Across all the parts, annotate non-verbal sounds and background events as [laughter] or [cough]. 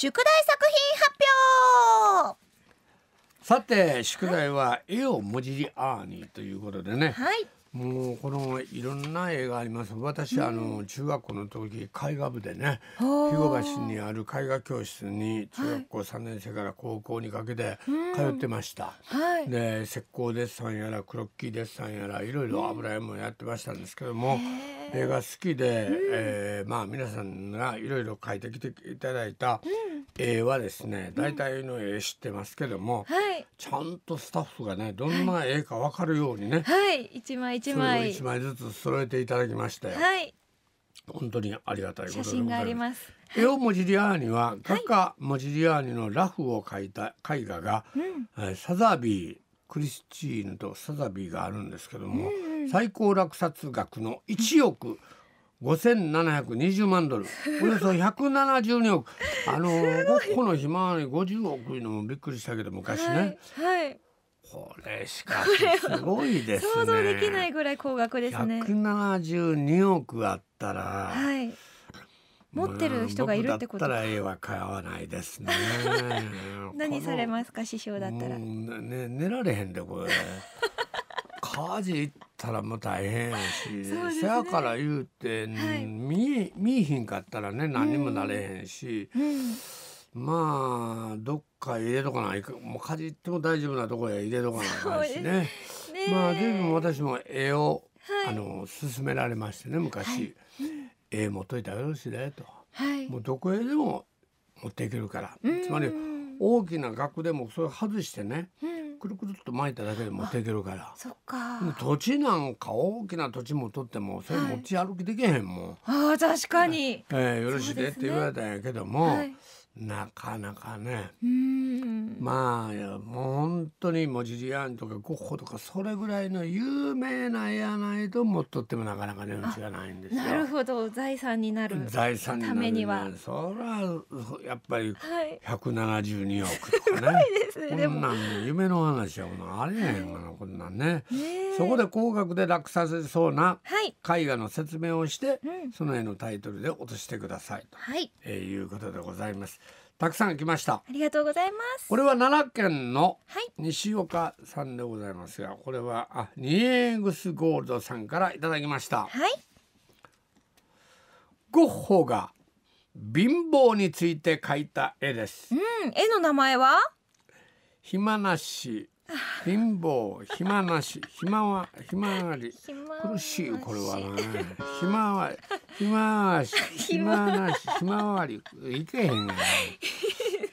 宿題作品発表さて宿題は絵をもじりアーニーということでね、はい、もうこのいろんな絵があります私、あの中学校の時絵画部でね日後橋にある絵画教室に中学校3年生から高校にかけて通ってました、はい、で石膏デッサンやらクロッキーデッサンやらいろいろ油絵もやってましたんですけども、映画好きで、うん、えー、まあ皆さんがいろいろ書いてきていただいた絵はですね、大体の絵知ってますけども、うんはい、ちゃんとスタッフがねどんな絵か分かるようにね、はい一、枚一枚一枚ずつ揃えていただきましたよ。はい、本当にありがたいことでございます。ります。絵をモジリアーニは画家モジリアーニのラフを描いた絵画が、うん、サザビークリスチーヌとサザビーがあるんですけども、うん最高落札額の1億五千七百二十万ドルおよそ百七十二億あのごっこのひまわり五十億いうのもびっくりしたけど昔ね。はい、はいこれしかしすごいです、ね、想像できないぐらい高額ですね。百七十二億あったら、はい、持ってる人がいるってこと。だ絵は買わないですね。[laughs] 何されますか師匠だったら。ね寝られへんでこれ。家事行ったらもう大変やし、[laughs] ね、せやから言うて、はい、見え見えひんかったらね何にもなれへんし、うん、まあどっか入れとかないもう家事行っても大丈夫なとこへ入れとかないしね。ねまあ随分私も絵を、はい、あの勧められましてね昔、絵、はい、持っといたらよろしいでと、もうどこへでも持っていけるから、つまり大きな額でもそれ外してね、うんくるくるっと巻いただけで持っていけるからそっか土地なんか大きな土地も取ってもそれ持ち歩きできへんもん、はい、あ確かに、えー、よろしいでって言われたんやけども、ねはい、なかなかねうんまあもう本当にもうジあアンとかゴッホとかそれぐらいの有名な絵やないと持っとってもなかなか値打ちがないんですよ。なるほど財産になる財産ためにはそれはやっぱり172億とかね、はい、すごいですねこんなん夢の話はありえへんわなこんなんね。そこで高額で落札せそうな絵画の説明をして、その絵のタイトルで落としてくださいと、はいえー、いうことでございます。たくさん来ましたありがとうございますこれは奈良県の西岡さんでございますが、はい、これはあニエーグスゴールドさんからいただきましたはいゴッホが貧乏について描いた絵ですうん絵の名前は暇なし貧乏暇なし暇は暇あり苦しいこれはね暇は [laughs] 暇なし暇なし暇はりいけへんが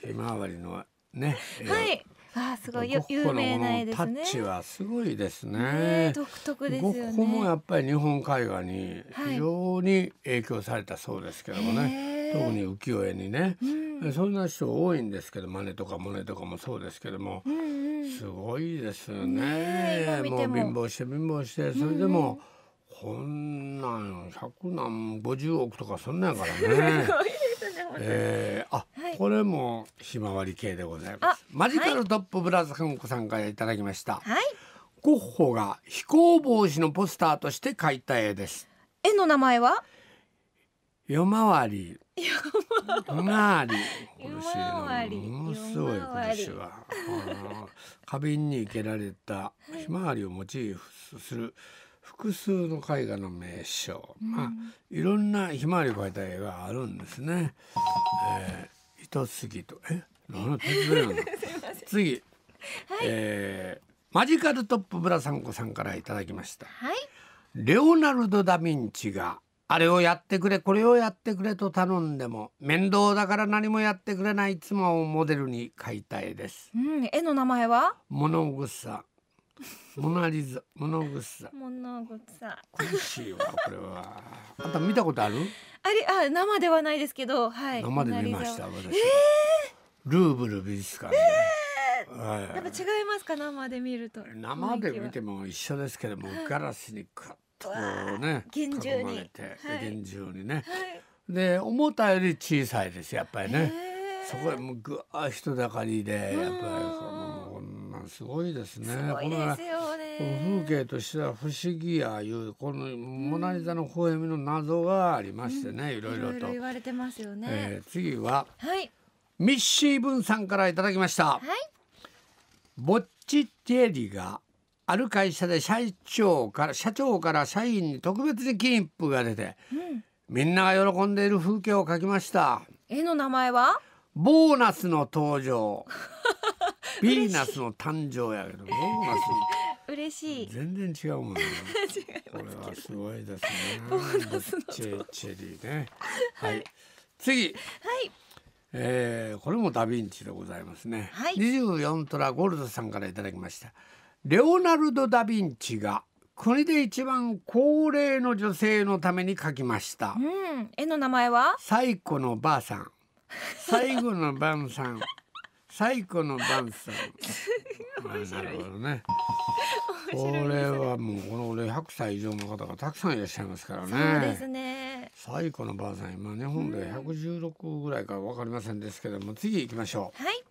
暇はりのはねはいあすごい有名な絵ですね。タッチはすごいですね。独特ですよね。こもやっぱり日本絵画に非常に影響されたそうですけどもね。特に浮世絵にね、そんな人多いんですけど、マネとかモネとかもそうですけども、すごいですね。ねもう貧乏して貧乏してそれでも、こんなん百何五十億とかそんなんやからね。[laughs] えー、あ、はい、これもひまわり系でございます。マジカルトップブラザー子さんからいただきました。はい、ゴッホが飛行帽子のポスターとして描いた絵です。絵の名前は。夜回り山あり山ありものすごい今年は花瓶に生けられたひまわりをモチーフする複数の絵画の名称、うん、まあいろんなひまわりを描いた絵があるんですね、えー、糸杉とえ何突然なの次、はい、えー、マジカルトップブラサンコさんからいただきました、はい、レオナルド・ダ・ヴィンチがあれをやってくれこれをやってくれと頼んでも面倒だから何もやってくれない妻をモデルに描いた絵です、うん、絵の名前はモノグサモナリザモノグサモノグサ苦しいわこれはあんた見たことあるあれあ生ではないですけどはい生で見ました私、えー、ルーブル美術館で、えーやっぱ違いますか生で見ると生で見ても一緒ですけども、ガラスにカうね厳重に、はい、厳重にね、はい、で思ったより小さいですやっぱりねそこへもうぐわ人だかりでやっぱりそのこんなんすごいですね。すごいですよ風景としては不思議やいうこのモナリザの微笑みの謎がありましてね、いろいろと。え次は、はい、ミッシーンさんからいただきました。はい、ボッチテリがある会社で社長から社長から社員に特別に金一封が出て、うん、みんなが喜んでいる風景を描きました絵の名前はボーナスの登場 [laughs] ビーナスの誕生やけどボーナス嬉しい全然違うもん、ね、[laughs] これはすごいですねボーナスのチェチェリーね [laughs] はい、次はいえー、これもダヴィンチでございますね、はい、24トラゴールドさんからいただきましたレオナルド・ダ・ヴィンチが国で一番高齢の女性のために描きました、うん、絵の名前は最古のばあさん [laughs] 最後の晩さん最古の晩さんなるほどねこれはもうこの俺百歳以上の方がたくさんいらっしゃいますからねそうですね最古のばあさん今日本で百十六ぐらいかわかりませんですけども、次行きましょうはい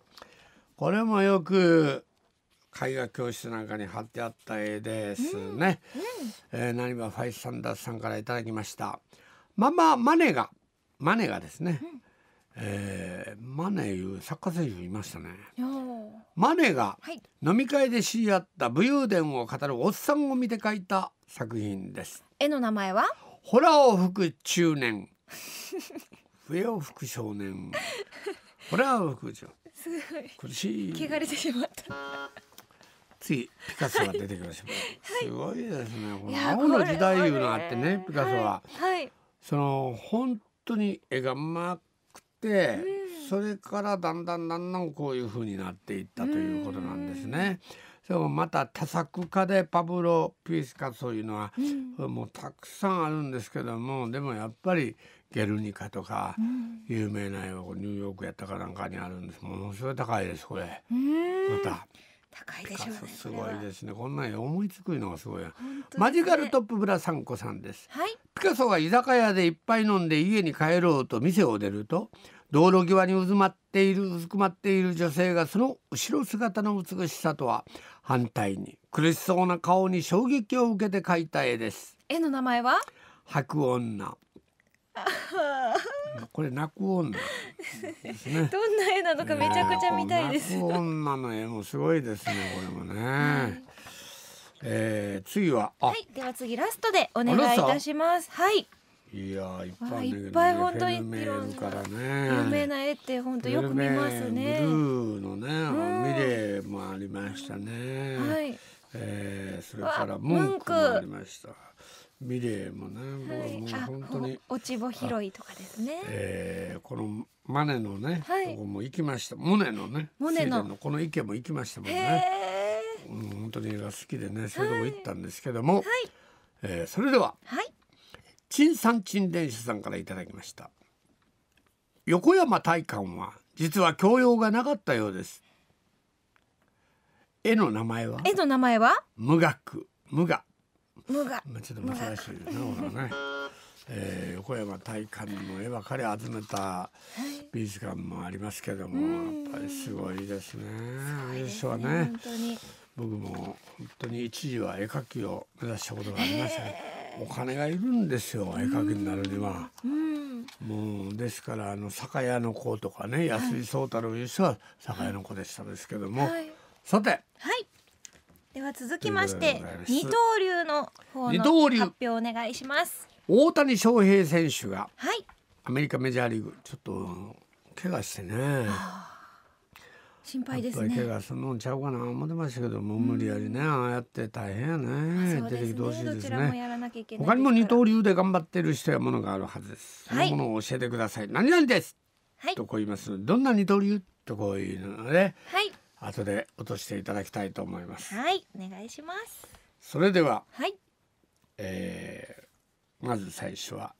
これもよく絵画教室なんかに貼ってあった絵ですね、うんうん、えー、何はファイス・サンダースさんからいただきましたマママネがマネがですね、うん、えー、マネいうサッカー選手いましたねマネが飲み会で知り合った武勇伝を語るおっさんを見て描いた作品です絵の名前はホラーを吹く中年笛を吹く少年ホラーを吹く中年すごい苦しい汚れてしまった次ピカソが出てきました、すごいですねこの青の時代いうのがあってねピカソは、はいその本当に絵がうまくて、それからだんだんだんだんこういうふうになっていったということなんですね。そもまた多作家でパブロ・ピースカというのは、うん、もうたくさんあるんですけどもでもやっぱり「ゲルニカ」とか、有名な絵はニューヨークやったかなんかにあるんですものすごい高いですこれ。また。高いでしょうねすごいですねこんなん思いつくのがすごい、ね、マジカルトップブラサンコさんです、はい、ピカソが居酒屋でいっぱい飲んで家に帰ろうと店を出ると道路際にうずまっているうずくまっている女性がその後ろ姿の美しさとは反対に苦しそうな顔に衝撃を受けて描いた絵です絵の名前は白女 [laughs] これ泣く女、ね、[laughs] どんな絵なのかめちゃくちゃ見たいです。女の絵もすごいですね、これもね。はい、えー、次ははい、では次ラストでお願いいたします。はい。いやいっぱい、いっぱい本当に有名な絵って本当よく見ますね。ブルーのね、ミレーもありましたね。はい。えー、それから文句もありました。美玲もね、はい、もう本当に落ち穂拾いとかですね、えー、このマネのね、はい、ここも行きましたモネのねモネのこの池も行きましたもんね、うん、本当に映画好きでねそれでも行ったんですけども、はい、えー、それでは、はい、陳さん陳伝子さんからいただきました横山大観は実は教養がなかったようです絵の名前は絵の名前は無学無我ちょっと難しいですねね、えー、横山大観の絵ばかり集めた美術館もありますけども、やっぱりすごいですねですねね僕も本当に一時は絵描きを目指したことがありました、えー、お金がいるんですよ、絵描きになるには。もうですからあの酒屋の子とかね安井壮太郎いう人は酒屋の子でしたですけども、はい、さて、はいでは続きまして二刀流の方二刀の流発表お願いします大谷翔平選手がはいアメリカメジャーリーグちょっと怪我してね心配ですね怪我するのちゃうかな思ってましたけどもう無理やりねああやって大変やねそ出てきてほしいですね他にも二刀流で頑張ってる人やものがあるはずですそはのいものを教えてください何々ですはいとこう言いますどんな二刀流とこういうのねはい後で落としていただきたいと思います。はい、お願いします。それでは、はい、えー、まず最初は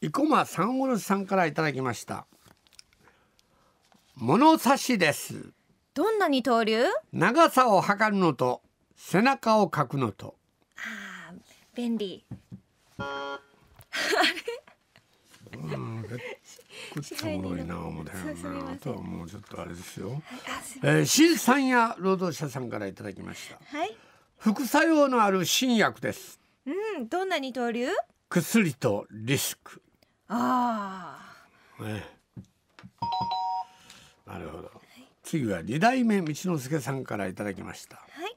生駒三五郎さんからいただきました。物差しです。どんなに刀流？長さを測るのと背中を描くのと。ああ、便利。あれ。うんこっちおもろいな思うだよなあとはもうちょっとあれですよ、えー、新さんや労働者さんからいただきました、はい、副作用のある新薬ですうんどんな二刀流薬とリスクああ、ね、なるほど、はい、次は二代目道之助さんからいただきました、はい、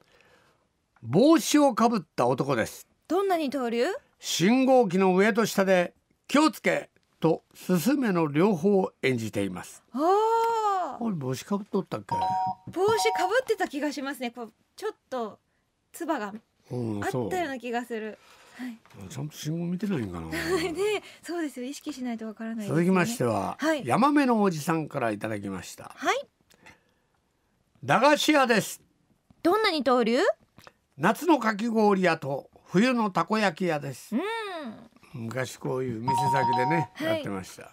帽子をかぶった男ですどんな二刀流信号機の上と下で気をつけとすすめの両方を演じていますああ帽子かぶっとったっけ帽子かぶってた気がしますねこうちょっとつばがあったような気がする。はい。ちゃんと信号見てないんかな [laughs] ね、そうですよ。意識しないとわからないね。続きましては、はいヤマメのおじさんからいただきましたはい。駄菓子屋ですどんな二刀流？夏のかき氷屋と冬のたこ焼き屋です、うん昔こういう店先でね、はい、やってました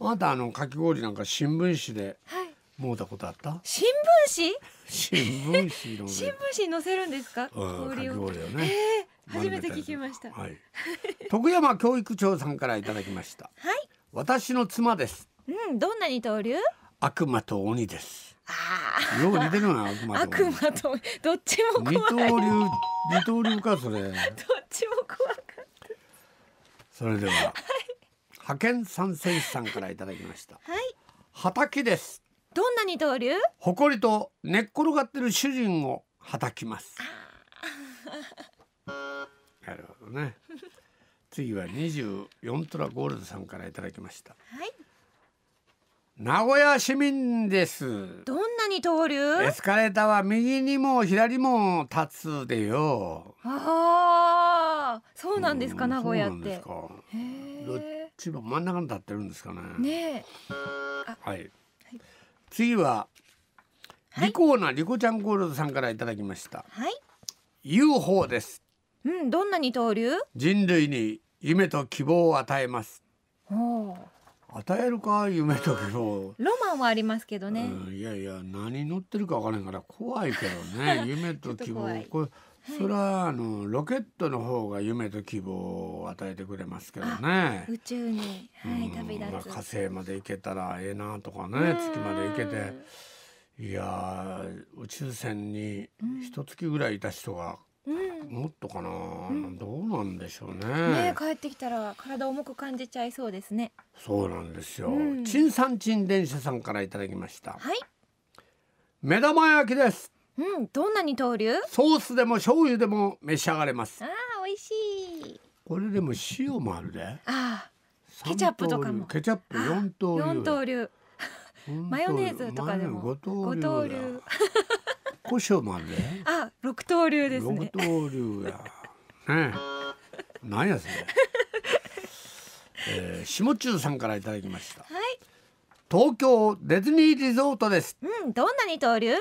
あなたあのかき氷なんか新聞紙で、もうたことあった新聞紙新聞紙の新聞紙載せるんですか、うん、氷を氷をね、えー、初めて聞きました、はい、徳山教育長さんからいただきましたはい私の妻ですうんどんな二刀流悪魔と鬼ですああ。よう似てるな悪魔とどっちも二刀流二刀流かそれどっちも怖いそれでは、はい、派遣三選手さんからいただきました。はい。畑です。どんな二刀流？埃と寝っ転がってる主人を叩きます。[laughs] なるほどね。次は二十四トラゴールドさんからいただきました。はい。名古屋市民です。どんなに通る？エスカレーターは右にも左も立つでよ。ああ。そうなんですか、名古屋って。どっちも真ん中に立ってるんですかね。ねはい。次は。リコーナーリコちゃんゴールドさんからいただきました。はい。UFO です。うん、どんな二刀流？人類に夢と希望を与えます。おお。与えるか夢と希望ロマンはありますけどね、うん、いやいや何乗ってるかわからないから怖いけどね [laughs] 夢と希望これそれはあのロケットの方が夢と希望を与えてくれますけどね宇宙に、はい、旅立つ、まあ、火星まで行けたらええなとかね月まで行けていや宇宙船に一月ぐらいいた人が、うん、もっとかな、うん、どうなんでしょうねね帰ってきたら体重く感じちゃいそうですねそうなんですよ、うん、さんン電車さんからいただきましたはい目玉焼きですうん、どんな二刀流ソースでも醤油でも召し上がれますああ、美味しいこれでも塩もあるでああケチャップとかもケチャップ四刀流四刀流マヨネーズとかでも五刀流胡椒もあるで [laughs] あ、六刀流ですね六刀流やねえ、なんやそれ [laughs] えー、下中さんからいただきましたはい東京ディズニーリゾートですうん、どんな二刀流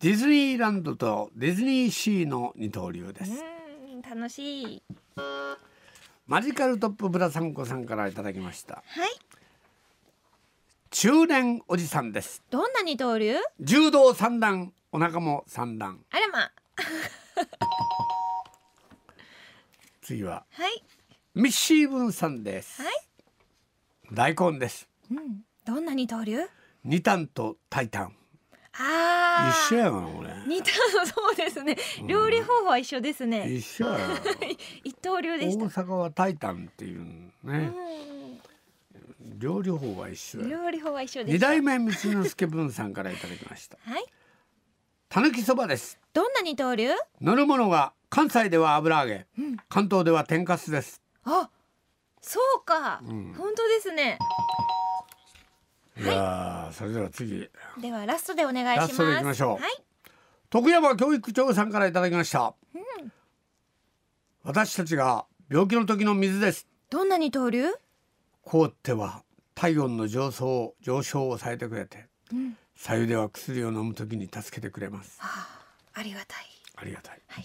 ディズニーランドとディズニーシーの二刀流です。楽しい。マジカルトップブラサンコさんからいただきました。はい。中年おじさんです。どんな二刀流？柔道三段、お腹も三段。あらま。[laughs] 次は。はい。ミッシーブンさんです。はい。大根です。うん。どんな二刀流？二段とタイタン。ああ。一緒やな、これ。似たの、そうですね。料理方法は一緒ですね。一緒や。[laughs] 一刀流でした。大阪はタイタンっていうね。料理法は一緒。料理法は一緒です。二代目道之助文さんからいただきました。はい。たぬきそばです。どんな二刀流。乗るものが関西では油揚げ、関東では天かすです。あ。そうか、本当ですね。いや、それでは次ではラストでお願いしまラスすトでいきましょうはい徳山教育長さんからいただきました、うん、私たちが病気の時の水ですどんなに通る凍っては体温の上昇上昇を抑えてくれて、さゆでは薬を飲むときに助けてくれますありがたいありがたいはい、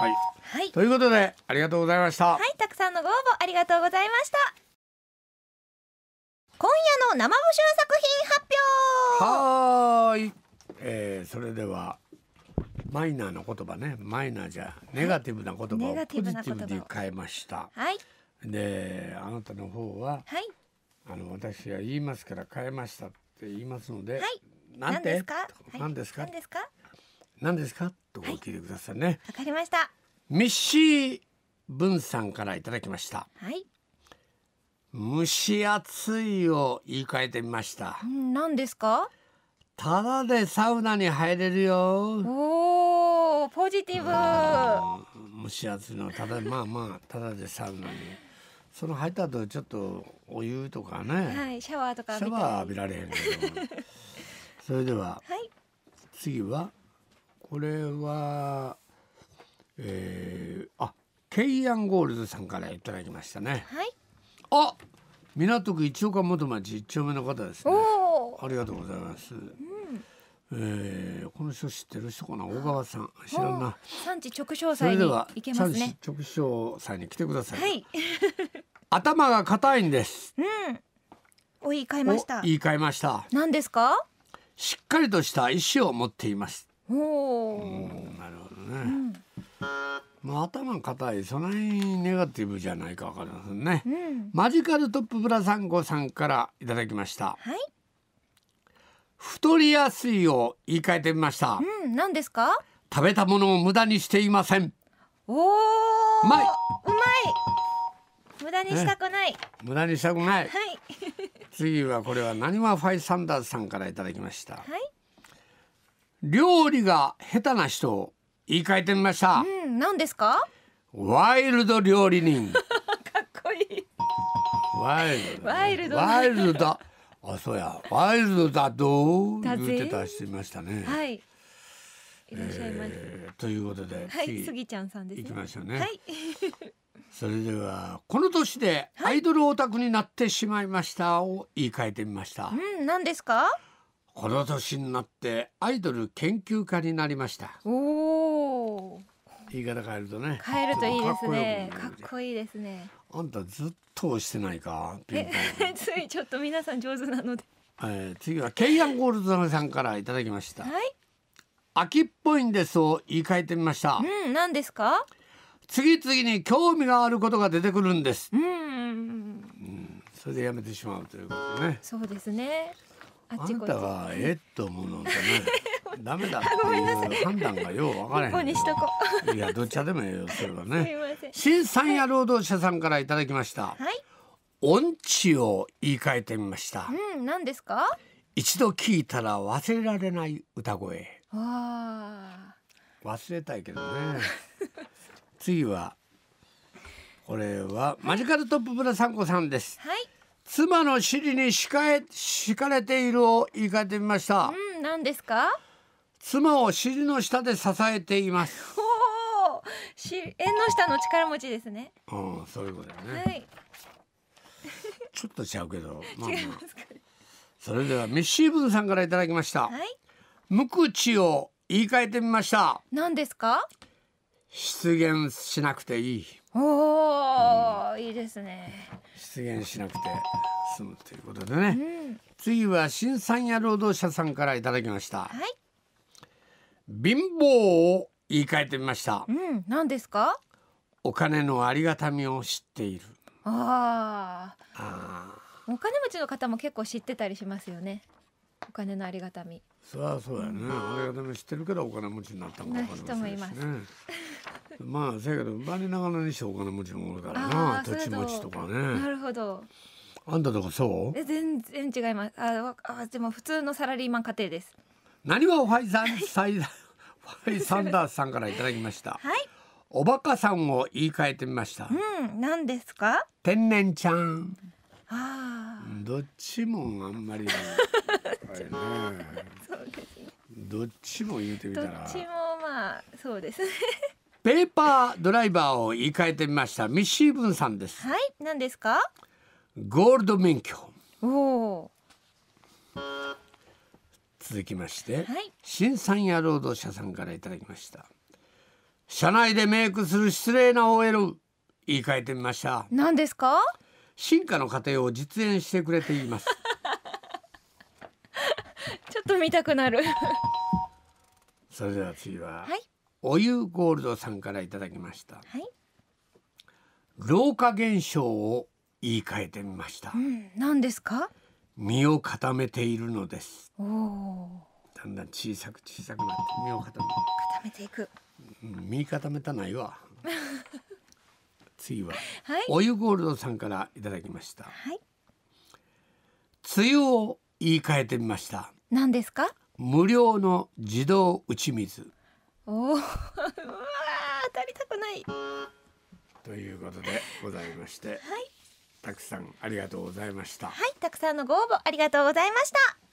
はい、はいということでありがとうございました、はいたくさんのご応募ありがとうございました今夜の生募集作品発表はい、えー、それではマイナーの言葉ねマイナーじゃネガティブな言葉をポジティブに変えましたはいであなたの方は、はい、あの私は言いますから変えましたって言いますので、はい、なんですか何ですか、はい、何ですか何ですかとお聞いてくださいねわ、はい、かりましたミッシー文さんからいただきましたはい蒸し暑いを言い換えてみました何ですかただでサウナに入れるよおおポジティブ蒸し暑いのただまあまあただでサウナにその入った後ちょっとお湯とかね、はい、シャワーとかシャワー浴びられへんけどそれでは、はい、次はこれはえー、あケイアンゴールズさんからいただきましたねはいあ港区一丁岡元町一丁目の方ですねありがとうございます、うん、えー、この人知ってる人かな小川さん知らんな産地直商祭に行けますね直商祭に来てください、はい、[laughs] 頭が硬いんですうんお言い換えました言い換えました何ですかしっかりとした意志を持っていますおおなるほどね、うんまあ、頭硬いその辺ネガティブじゃないかわかりませんね、うん、マジカルトップブラサンごさんからいただきましたはい太りやすいを言い換えてみましたうん、何ですか食べたものを無駄にしていませんおお。うまいうまい無駄にしたくない、無駄にしたくないはい [laughs] 次はこれはなにわファイサンダースさんからいただきましたはい料理が下手な人言い換えてみました。うん、何ですか？ワイルド料理人。[laughs] かっこいい。ワイルド。ワイルド。ワイルド。あ、そうや。ワイルドだどう言ってたしてましたね。はい。いらっしゃいます。えー、ということで、はい、杉ちゃんさんです、ね。行きましょうね。はい。[laughs] それではこの年でアイドルオタクになってしまいましたを言い換えてみました。はい、うん、何ですか？この年になってアイドル研究家になりました。おお。言い方変えるとね変えるといいですねかっこいいですねあんたずっと押してないかピン [laughs] ついちょっと皆さん上手なので、えー、次はケイアンゴールドさんからいただきましたはい秋っぽいんですを言い換えてみましたうん何ですか次々に興味があることが出てくるんですうん、うん、それでやめてしまうということねそうですねあんたがえっと思うのかねダメだっていう判断がようわからへん。いやどっちでもええよそれはね。新三夜労働者さんからいただきました。はい。音痴を言い換えてみました。うん、何ですか？一度聞いたら忘れられない歌声。ああ。忘れたいけどね。[laughs] 次はこれはマジカルトップブラサンコさんです。はい。妻の尻に敷かれ敷かれているを言い換えてみました。うん、何ですか？妻を尻の下で支えています。おお、し、縁の下の力持ちですね。うん、そういうことだね。はい。ちょっとちゃうけど。[laughs] まあ、まあ、それでは、ミッシーブンさんからいただきました。はい。無口を言い換えてみました。何ですか。出現しなくていい。おお、うん、いいですね。出現しなくて済むということでね。うん、次は新三夜労働者さんからいただきました。はい。貧乏を言い換えてみました。うん、何ですか？お金のありがたみを知っている。ああ。お金持ちの方も結構知ってたりしますよね。お金のありがたみ。そうそうやね。ありがたみ知ってるけどお金持ちになったのかもしれいますまあせやけど生まれながらにしてお金持ちもおるからな土地持ちとかね。なるほど。あんたとかそう？え全然違います。ああでも普通のサラリーマン家庭です。何はおはいさん、さい、ファイサンダースさんからいただきました。はい。おバカさんを言い換えてみました。うん、何ですか。天然ちゃん。ああ。どっちもあんまり。は [laughs] いね。どっちも言ってみたら。どっちもまあ、そうですね。ペーパードライバーを言い換えてみました。ミッシーブンさんです。はい、何ですか。ゴールド免許。おお。続きまして、はい、新三夜労働者さんからいただきました社内でメイクする失礼な OL 言い換えてみました何ですか進化の過程を実演してくれています [laughs] ちょっと見たくなるそれでは次は、はい、おゆゴールドさんからいただきました、はい、老化現象を言い換えてみました、うん、何ですか身を固めているのですだんだん小さく小さくなって身を固め固めていく身固めたないわ [laughs] 次は、はい、お湯ゴールドさんからいただきました、はい、梅雨を言い換えてみました何ですか無料の自動打ち水おお [laughs] うわ当たりたくないということでございましてはいたくさんありがとうございましたはいたくさんのご応募ありがとうございました